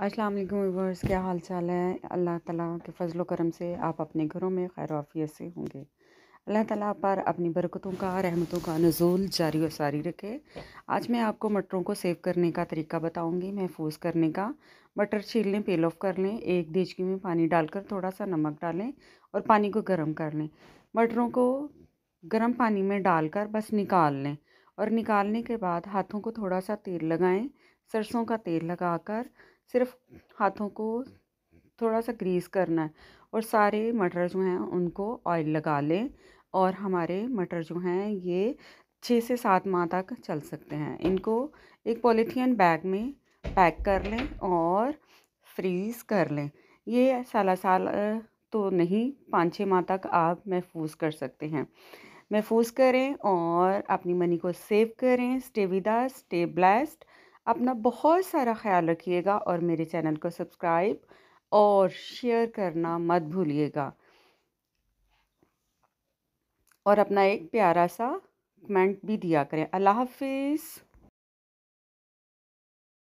अस्सलाम वालेकुम व्यूवर्स क्या हाल चाल है अल्लाह ताला के फजल करम से आप अपने घरों में खैर आफियत से होंगे अल्लाह ताला पर अपनी बरकतों का रहमतों का नजूल जारी और सारी रखे आज मैं आपको मटरों को सेव करने का तरीका बताऊंगी महफूज करने का मटर छील लें पेल ऑफ कर लें एक देचकी में पानी डालकर थोड़ा सा नमक डालें और पानी को गर्म कर लें मटरों को गर्म पानी में डालकर बस निकाल लें और निकालने के बाद हाथों को थोड़ा सा तेल लगाएँ सरसों का तेल लगाकर सिर्फ हाथों को थोड़ा सा ग्रीस करना है और सारे मटर जो हैं उनको ऑयल लगा लें और हमारे मटर जो हैं ये छः से सात माह तक चल सकते हैं इनको एक पॉलीथीन बैग में पैक कर लें और फ्रीज़ कर लें ये साला साल तो नहीं पाँच छः माह तक आप महफूज कर सकते हैं महफूज करें और अपनी मनी को सेव करें स्टे विदा स्टे ब्लेस्ड अपना बहुत सारा ख्याल रखिएगा और मेरे चैनल को सब्सक्राइब और शेयर करना मत भूलिएगा और अपना एक प्यारा सा कमेंट भी दिया करें अल्लाह हाफिज़